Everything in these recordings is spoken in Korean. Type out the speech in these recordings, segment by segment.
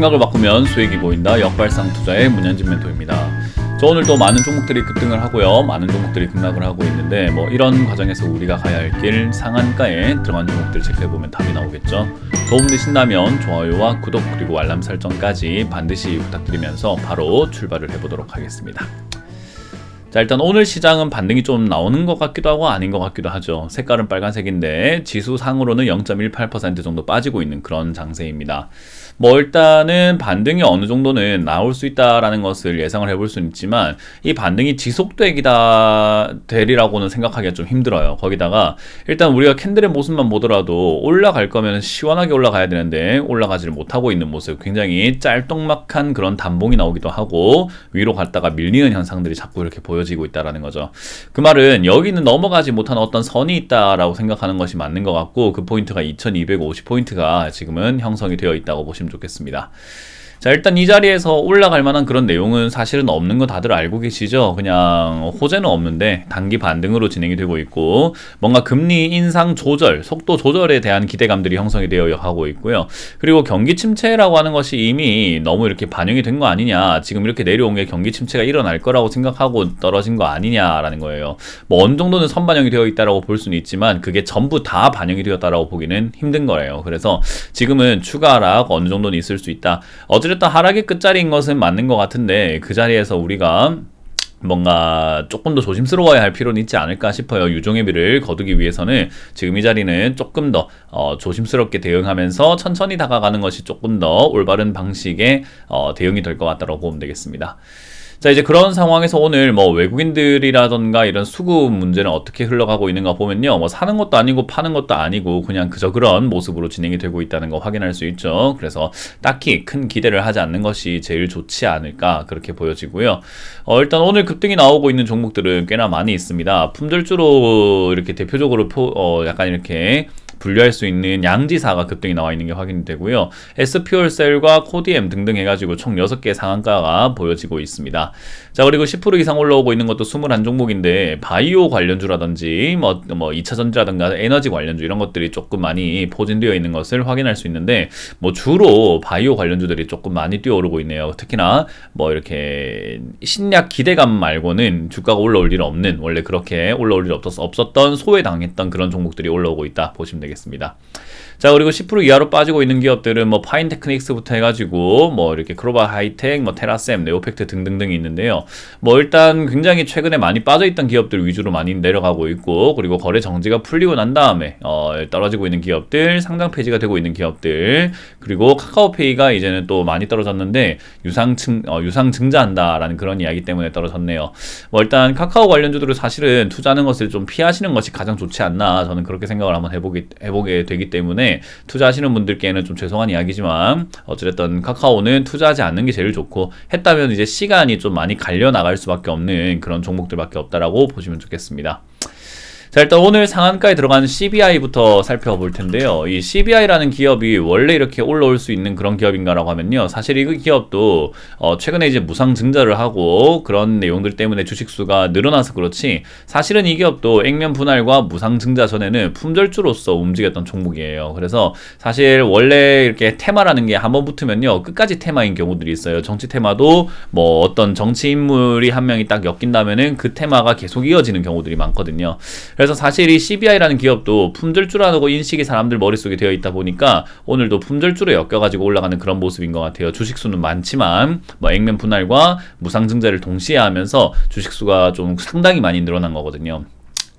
생각을 바꾸면 수익이 보인다. 역발상 투자의 문현진 멘토입니다. 저 오늘도 많은 종목들이 급등을 하고요. 많은 종목들이 급락을 하고 있는데 뭐 이런 과정에서 우리가 가야 할 길 상한가에 들어간 종목들 체크해보면 답이 나오겠죠. 도움되신다면 좋아요와 구독 그리고 알람 설정까지 반드시 부탁드리면서 바로 출발을 해보도록 하겠습니다. 자 일단 오늘 시장은 반등이 좀 나오는 것 같기도 하고 아닌 것 같기도 하죠 색깔은 빨간색인데 지수상으로는 0.18% 정도 빠지고 있는 그런 장세입니다 뭐 일단은 반등이 어느 정도는 나올 수 있다라는 것을 예상을 해볼 수는 있지만 이 반등이 지속되기다 되리라고는 생각하기가 좀 힘들어요. 거기다가 일단 우리가 캔들의 모습만 보더라도 올라갈 거면 시원하게 올라가야 되는데 올라가지를 못하고 있는 모습 굉장히 짤떡막한 그런 단봉이 나오기도 하고 위로 갔다가 밀리는 현상들이 자꾸 이렇게 보여지고 있다라는 거죠. 그 말은 여기는 넘어가지 못한 어떤 선이 있다라고 생각하는 것이 맞는 것 같고 그 포인트가 2250포인트가 지금은 형성이 되어 있다고 보시면 좋겠습니다. 자 일단 이 자리에서 올라갈 만한 그런 내용은 사실은 없는 거 다들 알고 계시죠 그냥 호재는 없는데 단기 반등으로 진행이 되고 있고 뭔가 금리 인상 조절 속도 조절에 대한 기대감들이 형성이 되어 하고 있고요 그리고 경기 침체라고 하는 것이 이미 너무 이렇게 반영이 된 거 아니냐 지금 이렇게 내려온 게 경기 침체가 일어날 거라고 생각하고 떨어진 거 아니냐라는 거예요 뭐 어느 정도는 선반영이 되어 있다라고 볼 수는 있지만 그게 전부 다 반영이 되었다라고 보기는 힘든 거예요 그래서 지금은 추가 락 어느 정도는 있을 수 있다 어제 어찌됐든 하락의 끝자리인 것은 맞는 것 같은데 그 자리에서 우리가 뭔가 조금 더 조심스러워야 할 필요는 있지 않을까 싶어요. 유종의 비를 거두기 위해서는 지금 이 자리는 조금 더 어, 조심스럽게 대응하면서 천천히 다가가는 것이 조금 더 올바른 방식의 어, 대응이 될 것 같다고 보면 되겠습니다. 자 이제 그런 상황에서 오늘 뭐 외국인들이라던가 이런 수급 문제는 어떻게 흘러가고 있는가 보면요 뭐 사는 것도 아니고 파는 것도 아니고 그냥 그저 그런 모습으로 진행이 되고 있다는 거 확인할 수 있죠 그래서 딱히 큰 기대를 하지 않는 것이 제일 좋지 않을까 그렇게 보여지고요 어, 일단 오늘 급등이 나오고 있는 종목들은 꽤나 많이 있습니다 품절주로 이렇게 대표적으로 포, 어, 약간 이렇게 분류할 수 있는 양지사가 급등이 나와 있는 게 확인이 되고요. s p l 셀과 코디엠 등등 해가지고 총 6개 상한가가 보여지고 있습니다. 자, 그리고 10% 이상 올라오고 있는 것도 21종목인데 바이오 관련주라든지 뭐, 뭐 2차 전지라든가 에너지 관련주 이런 것들이 조금 많이 포진되어 있는 것을 확인할 수 있는데 뭐 주로 바이오 관련주들이 조금 많이 뛰어오르고 있네요. 특히나 뭐 이렇게 신약 기대감 말고는 주가가 올라올 일 없는 원래 그렇게 올라올 일 없었, 없었던 소외당했던 그런 종목들이 올라오고 있다 보시면 되겠습니다. 자 그리고 10% 이하로 빠지고 있는 기업들은 뭐 파인테크닉스부터 해가지고 뭐 이렇게 크로바 하이텍, 뭐 테라셈, 네오팩트 등등등이 있는데요. 뭐 일단 굉장히 최근에 많이 빠져있던 기업들 위주로 많이 내려가고 있고 그리고 거래 정지가 풀리고 난 다음에 어 떨어지고 있는 기업들, 상장 폐지가 되고 있는 기업들, 그리고 카카오페이가 이제는 또 많이 떨어졌는데 유상증 어, 유상 증자한다라는 그런 이야기 때문에 떨어졌네요. 뭐 일단 카카오 관련주들을 사실은 투자하는 것을 좀 피하시는 것이 가장 좋지 않나 저는 그렇게 생각을 한번 해보게 해보게 되기 때문에 투자하시는 분들께는 좀 죄송한 이야기지만 어찌됐든 카카오는 투자하지 않는 게 제일 좋고 했다면 이제 시간이 좀 많이 갈려 나갈 수밖에 없는 그런 종목들밖에 없다라고 보시면 좋겠습니다. 자 일단 오늘 상한가에 들어간 CBI부터 살펴볼 텐데요. 이 CBI라는 기업이 원래 이렇게 올라올 수 있는 그런 기업인가라고 하면요. 사실 이 기업도 어 최근에 이제 무상 증자를 하고 그런 내용들 때문에 주식수가 늘어나서 그렇지 사실은 이 기업도 액면 분할과 무상 증자 전에는 품절주로서 움직였던 종목이에요. 그래서 사실 원래 이렇게 테마라는 게 한번 붙으면요. 끝까지 테마인 경우들이 있어요. 정치 테마도 뭐 어떤 정치 인물이 한 명이 딱 엮인다면은 그 테마가 계속 이어지는 경우들이 많거든요. 그래서 사실 이 CBI라는 기업도 품절주라고 인식이 사람들 머릿속에 되어 있다 보니까 오늘도 품절주로 엮여가지고 올라가는 그런 모습인 것 같아요. 주식수는 많지만 뭐 액면 분할과 무상증자를 동시에 하면서 주식수가 좀 상당히 많이 늘어난 거거든요.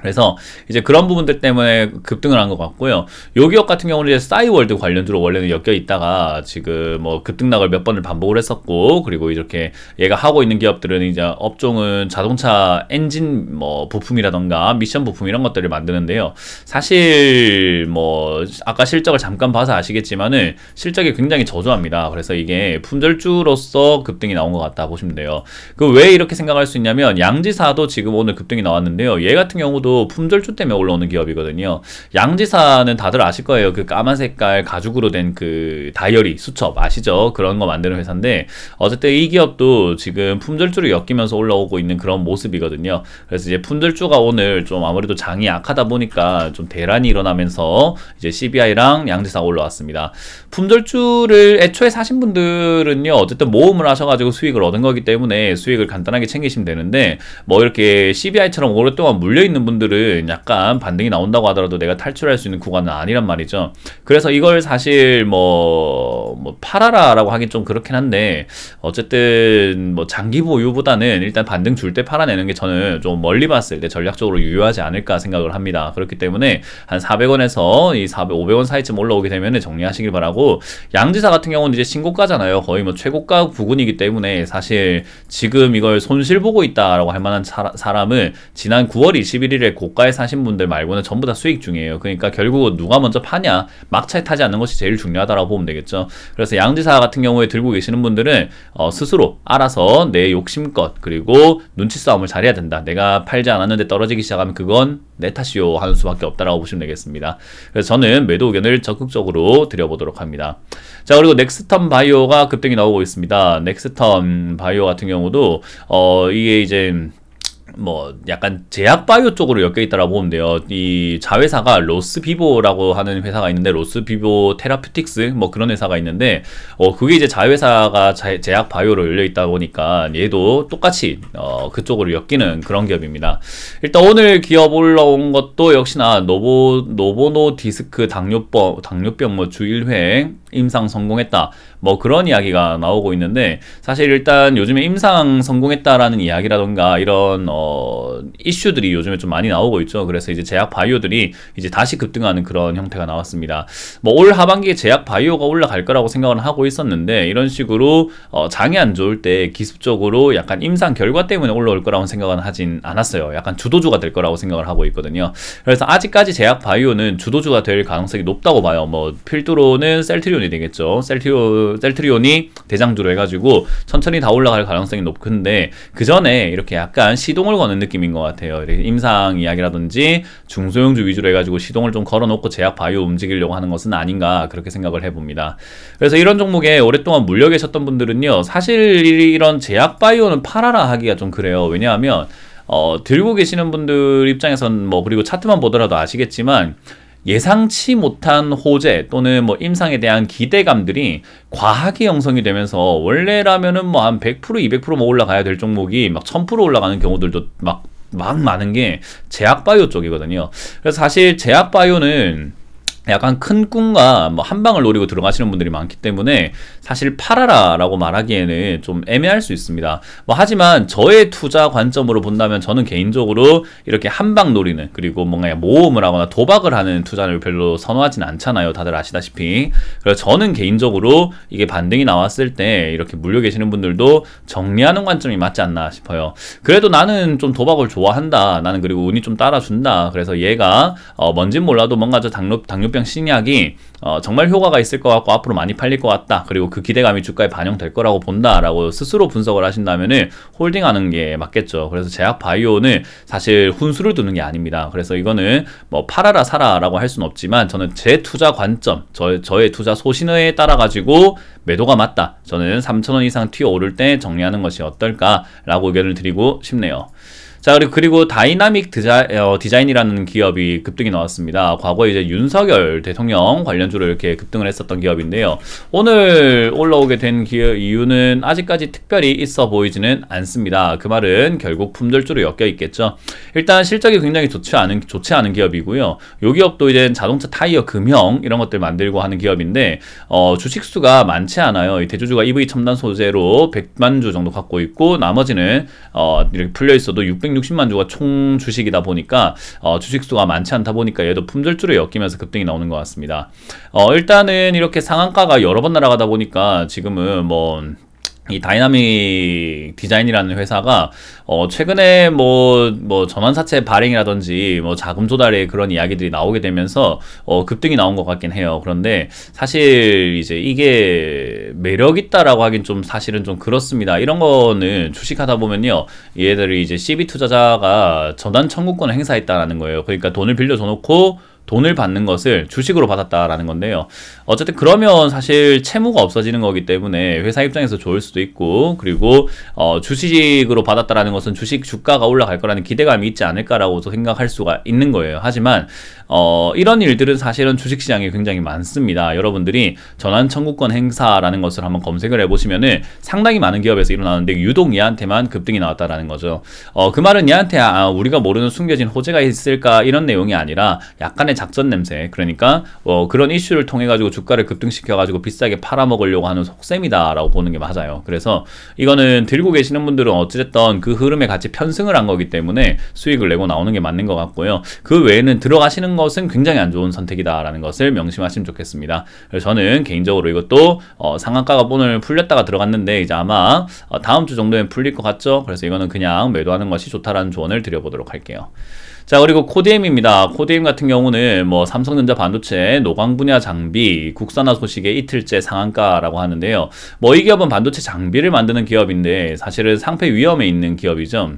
그래서 이제 그런 부분들 때문에 급등을 한 것 같고요. 요 기업 같은 경우는 이제 싸이월드 관련주로 원래는 엮여 있다가 지금 뭐 급등락을 몇 번을 반복을 했었고 그리고 이렇게 얘가 하고 있는 기업들은 이제 업종은 자동차 엔진 뭐 부품이라던가 미션 부품 이런 것들을 만드는데요. 사실 뭐 아까 실적을 잠깐 봐서 아시겠지만은 실적이 굉장히 저조합니다. 그래서 이게 품절주로서 급등이 나온 것 같다 보시면 돼요. 그 왜 이렇게 생각할 수 있냐면 양지사도 지금 오늘 급등이 나왔는데요. 얘 같은 경우도 그 품절주 때문에 올라오는 기업이거든요. 양지사는 다들 아실 거예요. 그 까만 색깔 가죽으로 된 그 다이어리 수첩 아시죠? 그런 거 만드는 회사인데 어쨌든 이 기업도 지금 품절주를 엮이면서 올라오고 있는 그런 모습이거든요. 그래서 이제 품절주가 오늘 좀 아무래도 장이 약하다 보니까 좀 대란이 일어나면서 이제 CBI랑 양지사 올라왔습니다. 품절주를 애초에 사신 분들은요. 어쨌든 모음을 하셔가지고 수익을 얻은 거기 때문에 수익을 간단하게 챙기시면 되는데 뭐 이렇게 CBI처럼 오랫동안 물려있는 분들 부분들은 약간 반등이 나온다고 하더라도 내가 탈출할 수 있는 구간은 아니란 말이죠. 그래서 이걸 사실 뭐, 뭐 팔아라라고 하긴 좀 그렇긴 한데 어쨌든 뭐 장기 보유보다는 일단 반등 줄 때 팔아내는 게 저는 좀 멀리 봤을 때 전략적으로 유효하지 않을까 생각을 합니다. 그렇기 때문에 한 400원에서 이 400, 500원 사이쯤 올라오게 되면 정리하시길 바라고 양지사 같은 경우는 이제 신고가잖아요. 거의 뭐 최고가 부근이기 때문에 사실 지금 이걸 손실 보고 있다라고 할 만한 사람은 지난 9월 21일에 고가에 사신 분들 말고는 전부 다 수익 중이에요. 그러니까 결국은 누가 먼저 파냐 막차에 타지 않는 것이 제일 중요하다라고 보면 되겠죠. 그래서 양지사 같은 경우에 들고 계시는 분들은 어, 스스로 알아서 내 욕심껏 그리고 눈치 싸움을 잘해야 된다. 내가 팔지 않았는데 떨어지기 시작하면 그건 내 탓이요 하는 수밖에 없다라고 보시면 되겠습니다. 그래서 저는 매도 의견을 적극적으로 드려보도록 합니다. 자 그리고 넥스턴 바이오가 급등이 나오고 있습니다. 넥스턴 바이오 같은 경우도 어 이게 이제 뭐 약간 제약 바이오 쪽으로 엮여 있다라고 보면 돼요. 이 자회사가 로스비보라고 하는 회사가 있는데 로스비보 테라퓨틱스 뭐 그런 회사가 있는데 어 그게 이제 자회사가 제약 바이오로 열려 있다 보니까 얘도 똑같이 어 그쪽으로 엮이는 그런 기업입니다. 일단 오늘 기업 올라온 것도 역시나 노보 노보노 디스크 당뇨병 당뇨병 뭐 주일회 임상 성공했다. 뭐 그런 이야기가 나오고 있는데 사실 일단 요즘에 임상 성공했다라는 이야기라던가 이런 어 이슈들이 요즘에 좀 많이 나오고 있죠. 그래서 이제 제약 바이오들이 이제 다시 급등하는 그런 형태가 나왔습니다. 뭐 올 하반기에 제약 바이오가 올라갈 거라고 생각은 하고 있었는데 이런 식으로 어 장이 안 좋을 때 기습적으로 약간 임상 결과 때문에 올라올 거라고 생각은 하진 않았어요. 약간 주도주가 될 거라고 생각을 하고 있거든요. 그래서 아직까지 제약 바이오는 주도주가 될 가능성이 높다고 봐요. 뭐 필두로는 셀트리온이 되겠죠. 셀트리온 셀트리온이 대장주로 해가지고 천천히 다 올라갈 가능성이 높은데 그 전에 이렇게 약간 시동을 거는 느낌인 것 같아요. 임상 이야기라든지 중소형주 위주로 해가지고 시동을 좀 걸어놓고 제약 바이오 움직이려고 하는 것은 아닌가 그렇게 생각을 해봅니다. 그래서 이런 종목에 오랫동안 물려 계셨던 분들은요, 사실 이런 제약 바이오는 팔아라 하기가 좀 그래요. 왜냐하면 어, 들고 계시는 분들 입장에선 뭐 그리고 차트만 보더라도 아시겠지만 예상치 못한 호재 또는 뭐 임상에 대한 기대감들이 과하게 형성이 되면서 원래라면은 뭐 한 100% 200%뭐 뭐 올라가야 될 종목이 막 1000% 올라가는 경우들도 막막 막 많은 게 제약바이오 쪽이거든요. 그래서 사실 제약바이오는 약간 큰 꿈과 뭐 한 방을 노리고 들어가시는 분들이 많기 때문에 사실 팔아라라고 말하기에는 좀 애매할 수 있습니다. 뭐 하지만 저의 투자 관점으로 본다면 저는 개인적으로 이렇게 한방 노리는 그리고 뭔가 모험을 하거나 도박을 하는 투자를 별로 선호하진 않잖아요. 다들 아시다시피. 그래서 저는 개인적으로 이게 반등이 나왔을 때 이렇게 물려 계시는 분들도 정리하는 관점이 맞지 않나 싶어요. 그래도 나는 좀 도박을 좋아한다. 나는 그리고 운이 좀 따라준다. 그래서 얘가 어 뭔진 몰라도 뭔가 저 당뇨 당뇨 당뇨병 신약이 어, 정말 효과가 있을 것 같고 앞으로 많이 팔릴 것 같다. 그리고 그 기대감이 주가에 반영될 거라고 본다라고 스스로 분석을 하신다면은 홀딩하는 게 맞겠죠. 그래서 제약 바이오는 사실 훈수를 두는 게 아닙니다. 그래서 이거는 뭐 팔아라 사라라고 할 수는 없지만 저는 제 투자 관점, 저, 저의 투자 소신에 따라 가지고 매도가 맞다. 저는 3천 원 이상 튀어 오를 때 정리하는 것이 어떨까라고 의견을 드리고 싶네요. 자 그리고 그리고 다이나믹 디자, 어, 디자인이라는 기업이 급등이 나왔습니다. 과거에 이제 윤석열 대통령 관련주로 이렇게 급등을 했었던 기업인데요. 오늘 올라오게 된 기업 이유는 아직까지 특별히 있어 보이지는 않습니다. 그 말은 결국 품절주로 엮여 있겠죠. 일단 실적이 굉장히 좋지 않은 좋지 않은 기업이고요. 요 기업도 이제 자동차 타이어 금형 이런 것들 만들고 하는 기업인데 어, 주식 수가 많지 않아요. 대주주가 EV 첨단 소재로 100만 주 정도 갖고 있고 나머지는 어, 이렇게 풀려 있어도 600 660만 주가 총 주식이다 보니까 어, 주식 수가 많지 않다 보니까 얘도 품절주로 엮이면서 급등이 나오는 것 같습니다. 어, 일단은 이렇게 상한가가 여러 번 날아가다 보니까 지금은 뭐이 다이나믹 디자인이라는 회사가 어 최근에 뭐뭐 뭐 전환 사채 발행이라든지 뭐 자금 조달의 그런 이야기들이 나오게 되면서 어 급등이 나온 것 같긴 해요. 그런데 사실 이제 이게 매력 있다라고 하긴 좀 사실은 좀 그렇습니다. 이런 거는 주식하다 보면요. 얘들이 이제 CB 투자자가 전환 청구권을 행사했다라는 거예요. 그러니까 돈을 빌려 줘 놓고 돈을 받는 것을 주식으로 받았다라는 건데요. 어쨌든 그러면 사실 채무가 없어지는 거기 때문에 회사 입장에서 좋을 수도 있고 그리고 어, 주식으로 받았다라는 것은 주식 주가가 올라갈 거라는 기대감이 있지 않을까라고 생각할 수가 있는 거예요. 하지만 어, 이런 일들은 사실은 주식시장에 굉장히 많습니다. 여러분들이 전환청구권 행사라는 것을 한번 검색을 해보시면은 상당히 많은 기업에서 일어나는데 유독 얘한테만 급등이 나왔다라는 거죠. 어, 그 말은 얘한테 아, 아 우리가 모르는 숨겨진 호재가 있을까 이런 내용이 아니라 약간의 작전 냄새 그러니까 어, 그런 이슈를 통해 가지고 주가를 급등시켜 가지고 비싸게 팔아먹으려고 하는 속셈이다라고 보는 게 맞아요. 그래서 이거는 들고 계시는 분들은 어찌됐던 그 흐름에 같이 편승을 한 거기 때문에 수익을 내고 나오는 게 맞는 것 같고요. 그 외에는 들어가시는 것은 굉장히 안 좋은 선택이다라는 것을 명심하시면 좋겠습니다. 그래서 저는 개인적으로 이것도 어, 상한가가 오늘 풀렸다가 들어갔는데 이제 아마 어, 다음 주 정도엔 풀릴 것 같죠? 그래서 이거는 그냥 매도하는 것이 좋다라는 조언을 드려보도록 할게요. 자 그리고 코디엠입니다. 코디엠 같은 경우는 뭐 삼성전자 반도체, 노광 분야 장비, 국산화 소식의 이틀째 상한가라고 하는데요. 뭐 이 기업은 반도체 장비를 만드는 기업인데 사실은 상패 위험에 있는 기업이죠.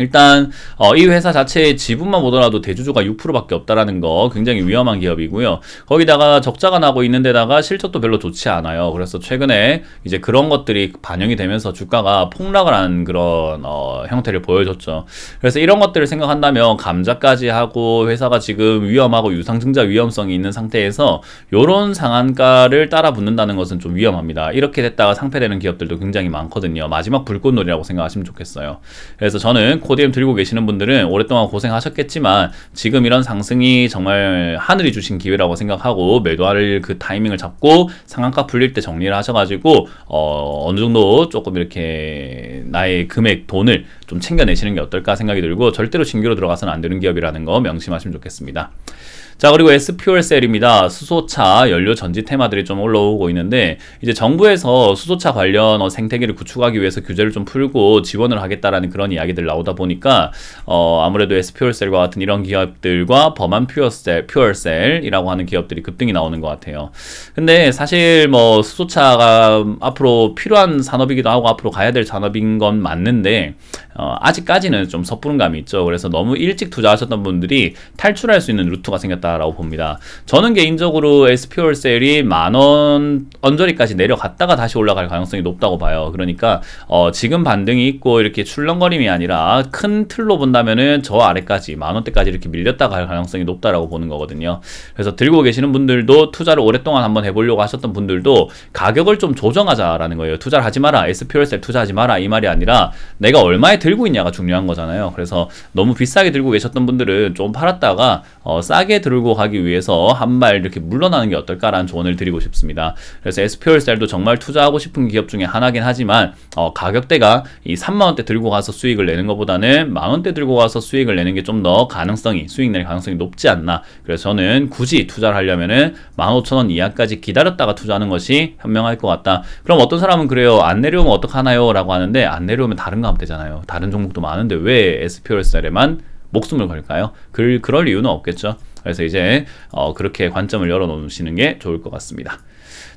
일단 어, 이 회사 자체의 지분만 보더라도 대주주가 6%밖에 없다라는 거 굉장히 위험한 기업이고요. 거기다가 적자가 나고 있는 데다가 실적도 별로 좋지 않아요. 그래서 최근에 이제 그런 것들이 반영이 되면서 주가가 폭락을 한 그런 어, 형태를 보여줬죠. 그래서 이런 것들을 생각한다면 감자까지 하고 회사가 지금 위험하고 유상증자 위험성이 있는 상태에서 이런 상한가를 따라 붙는다는 것은 좀 위험합니다. 이렇게 됐다가 상패되는 기업들도 굉장히 많거든요. 마지막 불꽃놀이라고 생각하시면 좋겠어요. 그래서 저는 코디엠 들고 계시는 분들은 오랫동안 고생하셨겠지만 지금 이런 상승이 정말 하늘이 주신 기회라고 생각하고 매도할 그 타이밍을 잡고 상한가 풀릴 때 정리를 하셔가지고 어, 어느 정도 조금 이렇게 나의 금액 돈을 좀 챙겨내시는 게 어떨까 생각이 들고 절대로 신규로 들어가서는 안 되는 기업이라는 거 명심하시면 좋겠습니다. 자 그리고 SQL셀입니다. 수소차, 연료 전지 테마들이 좀 올라오고 있는데 이제 정부에서 수소차 관련 어, 생태계를 구축하기 위해서 규제를 좀 풀고 지원을 하겠다라는 그런 이야기들 나오다 보니까 어, 아무래도 SQL셀과 같은 이런 기업들과 범한 퓨어셀, 퓨얼셀이라고 하는 기업들이 급등이 나오는 것 같아요. 근데 사실 뭐 수소차가 앞으로 필요한 산업이기도 하고 앞으로 가야 될 산업인 건 맞는데 어, 어, 아직까지는 좀 섣부른 감이 있죠. 그래서 너무 일찍 투자하셨던 분들이 탈출할 수 있는 루트가 생겼다라고 봅니다. 저는 개인적으로 SPO 월셀이 만원 언저리까지 내려갔다가 다시 올라갈 가능성이 높다고 봐요. 그러니까 어, 지금 반등이 있고 이렇게 출렁거림이 아니라 큰 틀로 본다면은 저 아래까지 만원대까지 이렇게 밀렸다 가갈 가능성이 높다라고 보는 거거든요. 그래서 들고 계시는 분들도 투자를 오랫동안 한번 해보려고 하셨던 분들도 가격을 좀 조정하자라는 거예요. 투자를 하지 마라. SPO 월셀 투자하지 마라. 이 말이 아니라 내가 얼마에 들 들고 있냐가 중요한 거잖아요. 그래서 너무 비싸게 들고 계셨던 분들은 좀 팔았다가 어, 싸게 들고 가기 위해서 한 발 이렇게 물러나는 게 어떨까라는 조언을 드리고 싶습니다. 그래서 SPOL셀도 정말 투자하고 싶은 기업 중에 하나긴 하지만 어, 가격대가 이 3만 원대 들고 가서 수익을 내는 것보다는 만 원대 들고 가서 수익을 내는 게 좀 더 가능성이 수익 낼 가능성이 높지 않나. 그래서 저는 굳이 투자를 하려면은 15,000원 이하까지 기다렸다가 투자하는 것이 현명할 것 같다. 그럼 어떤 사람은 그래요. 안 내려오면 어떡하나요? 라고 하는데 안 내려오면 다른 거 하면 되잖아요. 다른 다른 종목도 많은데 왜 SPOSL에만 목숨을 걸까요? 그, 그럴 이유는 없겠죠. 그래서 이제 어, 그렇게 관점을 열어놓으시는 게 좋을 것 같습니다.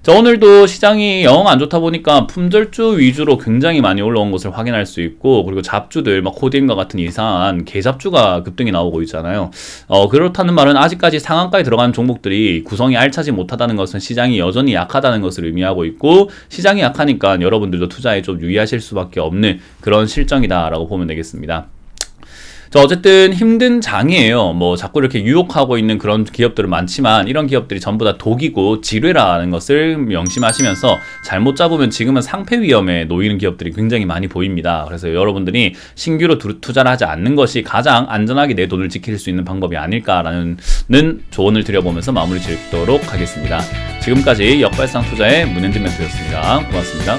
자, 오늘도 시장이 영 안 좋다 보니까 품절주 위주로 굉장히 많이 올라온 것을 확인할 수 있고 그리고 잡주들 막코딩과 같은 이상한 개잡주가 급등이 나오고 있잖아요. 어, 그렇다는 말은 아직까지 상한가에 들어간 종목들이 구성이 알차지 못하다는 것은 시장이 여전히 약하다는 것을 의미하고 있고 시장이 약하니까 여러분들도 투자에 좀 유의하실 수밖에 없는 그런 실정이다라고 보면 되겠습니다. 자, 어쨌든 힘든 장이에요. 뭐 자꾸 이렇게 유혹하고 있는 그런 기업들은 많지만 이런 기업들이 전부 다 독이고 지뢰라는 것을 명심하시면서 잘못 잡으면 지금은 상패 위험에 놓이는 기업들이 굉장히 많이 보입니다. 그래서 여러분들이 신규로 투자를 하지 않는 것이 가장 안전하게 내 돈을 지킬 수 있는 방법이 아닐까라는 조언을 드려보면서 마무리 짓도록 하겠습니다. 지금까지 역발상 투자의 문현진 멘토였습니다. 고맙습니다.